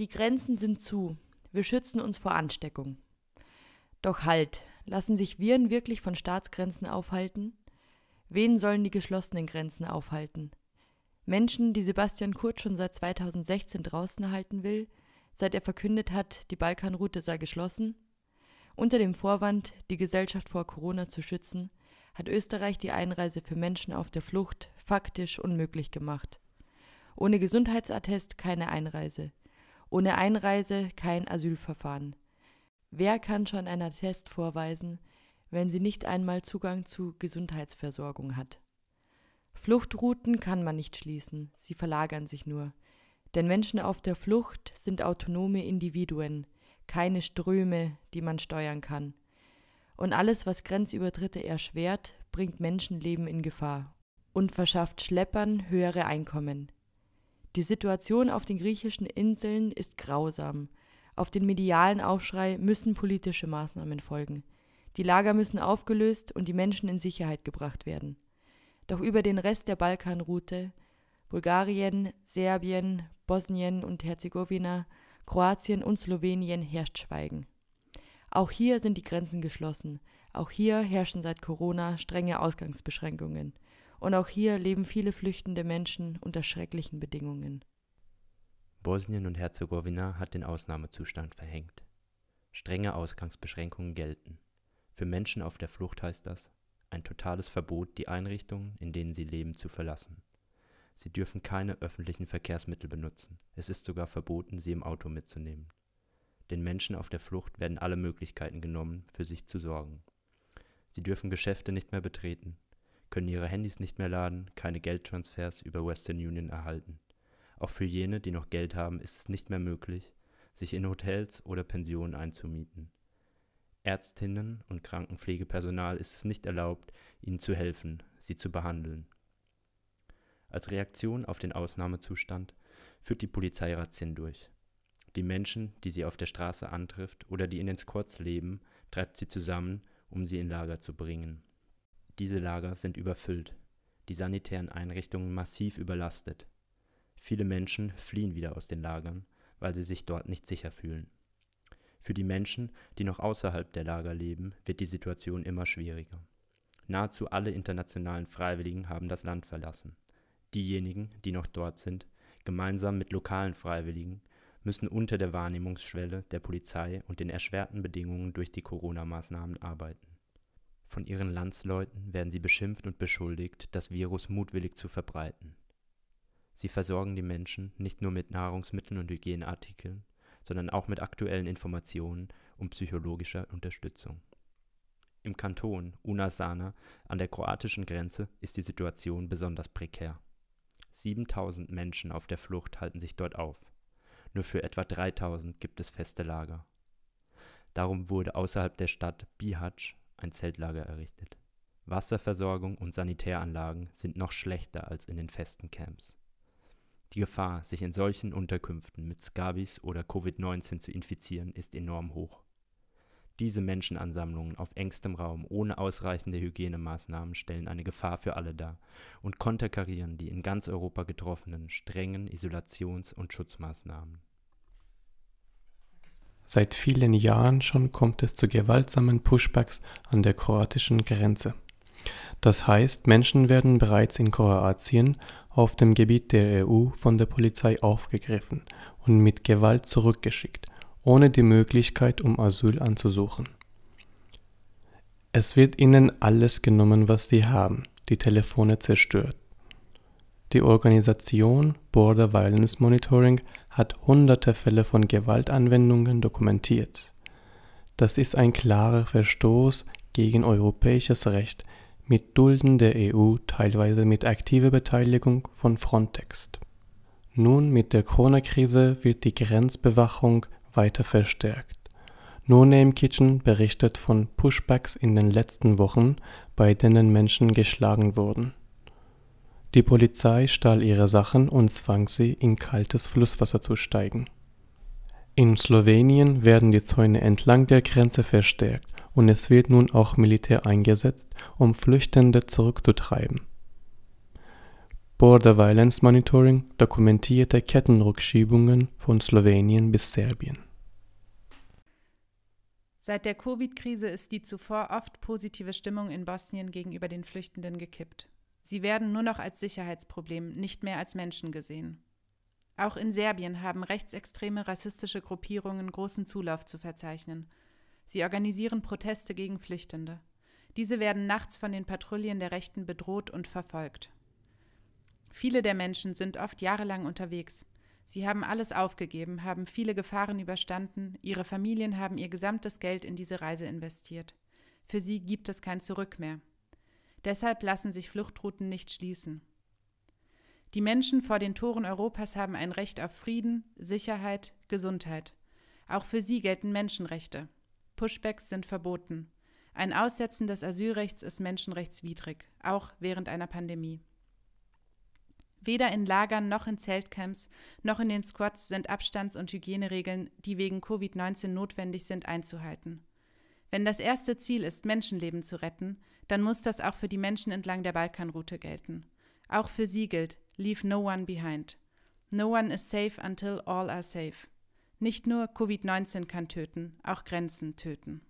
Die Grenzen sind zu. Wir schützen uns vor Ansteckung. Doch halt, lassen sich Viren wirklich von Staatsgrenzen aufhalten? Wen sollen die geschlossenen Grenzen aufhalten? Menschen, die Sebastian Kurz schon seit 2016 draußen halten will, seit er verkündet hat, die Balkanroute sei geschlossen? Unter dem Vorwand, die Gesellschaft vor Corona zu schützen, hat Österreich die Einreise für Menschen auf der Flucht faktisch unmöglich gemacht. Ohne Gesundheitsattest keine Einreise. Ohne Einreise kein Asylverfahren. Wer kann schon einen Attest vorweisen, wenn sie nicht einmal Zugang zu Gesundheitsversorgung hat? Fluchtrouten kann man nicht schließen, sie verlagern sich nur. Denn Menschen auf der Flucht sind autonome Individuen, keine Ströme, die man steuern kann. Und alles, was Grenzübertritte erschwert, bringt Menschenleben in Gefahr und verschafft Schleppern höhere Einkommen. Die Situation auf den griechischen Inseln ist grausam. Auf den medialen Aufschrei müssen politische Maßnahmen folgen. Die Lager müssen aufgelöst und die Menschen in Sicherheit gebracht werden. Doch über den Rest der Balkanroute Bulgarien, Serbien, Bosnien und Herzegowina, Kroatien und Slowenien herrscht Schweigen. Auch hier sind die Grenzen geschlossen. Auch hier herrschen seit Corona strenge Ausgangsbeschränkungen. Und auch hier leben viele flüchtende Menschen unter schrecklichen Bedingungen. Bosnien und Herzegowina hat den Ausnahmezustand verhängt. Strenge Ausgangsbeschränkungen gelten. Für Menschen auf der Flucht heißt das ein totales Verbot, die Einrichtungen, in denen sie leben, zu verlassen. Sie dürfen keine öffentlichen Verkehrsmittel benutzen. Es ist sogar verboten, sie im Auto mitzunehmen. Den Menschen auf der Flucht werden alle Möglichkeiten genommen, für sich zu sorgen. Sie dürfen Geschäfte nicht mehr betreten, können ihre Handys nicht mehr laden, keine Geldtransfers über Western Union erhalten. Auch für jene, die noch Geld haben, ist es nicht mehr möglich, sich in Hotels oder Pensionen einzumieten. Ärztinnen und Krankenpflegepersonal ist es nicht erlaubt, ihnen zu helfen, sie zu behandeln. Als Reaktion auf den Ausnahmezustand führt die Polizei Razzien durch. Die Menschen, die sie auf der Straße antrifft oder die in den Squads leben, treibt sie zusammen, um sie in Lager zu bringen. Diese Lager sind überfüllt, die sanitären Einrichtungen massiv überlastet. Viele Menschen fliehen wieder aus den Lagern, weil sie sich dort nicht sicher fühlen. Für die Menschen, die noch außerhalb der Lager leben, wird die Situation immer schwieriger. Nahezu alle internationalen Freiwilligen haben das Land verlassen. Diejenigen, die noch dort sind, gemeinsam mit lokalen Freiwilligen, müssen unter der Wahrnehmungsschwelle der Polizei und den erschwerten Bedingungen durch die Corona-Maßnahmen arbeiten. Von ihren Landsleuten werden sie beschimpft und beschuldigt, das Virus mutwillig zu verbreiten. Sie versorgen die Menschen nicht nur mit Nahrungsmitteln und Hygieneartikeln, sondern auch mit aktuellen Informationen und psychologischer Unterstützung. Im Kanton Unasana an der kroatischen Grenze ist die Situation besonders prekär. 7000 Menschen auf der Flucht halten sich dort auf. Nur für etwa 3000 gibt es feste Lager. Darum wurde außerhalb der Stadt Bihać ein Zeltlager errichtet. Wasserversorgung und Sanitäranlagen sind noch schlechter als in den festen Camps. Die Gefahr, sich in solchen Unterkünften mit Scabies oder Covid-19 zu infizieren, ist enorm hoch. Diese Menschenansammlungen auf engstem Raum ohne ausreichende Hygienemaßnahmen stellen eine Gefahr für alle dar und konterkarieren die in ganz Europa getroffenen strengen Isolations- und Schutzmaßnahmen Seit vielen Jahren schon kommt es zu gewaltsamen Pushbacks an der kroatischen Grenze. Das heißt, Menschen werden bereits in Kroatien auf dem Gebiet der EU von der Polizei aufgegriffen und mit Gewalt zurückgeschickt, ohne die Möglichkeit, um Asyl anzusuchen. Es wird ihnen alles genommen, was sie haben, die Telefone zerstört. Die Organisation Border Violence Monitoring hat hunderte Fälle von Gewaltanwendungen dokumentiert. Das ist ein klarer Verstoß gegen europäisches Recht mit Dulden der EU, teilweise mit aktiver Beteiligung von Frontex. Nun mit der Corona-Krise wird die Grenzbewachung weiter verstärkt. No Name Kitchen berichtet von Pushbacks in den letzten Wochen, bei denen Menschen geschlagen wurden. Die Polizei stahl ihre Sachen und zwang sie, in kaltes Flusswasser zu steigen. In Slowenien werden die Zäune entlang der Grenze verstärkt und es wird nun auch Militär eingesetzt, um Flüchtende zurückzutreiben. Border Violence Monitoring dokumentierte Kettenrückschiebungen von Slowenien bis Serbien. Seit der Covid-Krise ist die zuvor oft positive Stimmung in Bosnien gegenüber den Flüchtenden gekippt. Sie werden nur noch als Sicherheitsproblem, nicht mehr als Menschen gesehen. Auch in Serbien haben rechtsextreme rassistische Gruppierungen großen Zulauf zu verzeichnen. Sie organisieren Proteste gegen Flüchtende. Diese werden nachts von den Patrouillen der Rechten bedroht und verfolgt. Viele der Menschen sind oft jahrelang unterwegs. Sie haben alles aufgegeben, haben viele Gefahren überstanden, ihre Familien haben ihr gesamtes Geld in diese Reise investiert. Für sie gibt es kein Zurück mehr. Deshalb lassen sich Fluchtrouten nicht schließen. Die Menschen vor den Toren Europas haben ein Recht auf Frieden, Sicherheit, Gesundheit. Auch für sie gelten Menschenrechte. Pushbacks sind verboten. Ein Aussetzen des Asylrechts ist menschenrechtswidrig, auch während einer Pandemie. Weder in Lagern noch in Zeltcamps noch in den Squads sind Abstands- und Hygieneregeln, die wegen Covid-19 notwendig sind, einzuhalten. Wenn das erste Ziel ist, Menschenleben zu retten, dann muss das auch für die Menschen entlang der Balkanroute gelten. Auch für sie gilt, leave no one behind. No one is safe until all are safe. Nicht nur Covid-19 kann töten, auch Grenzen töten.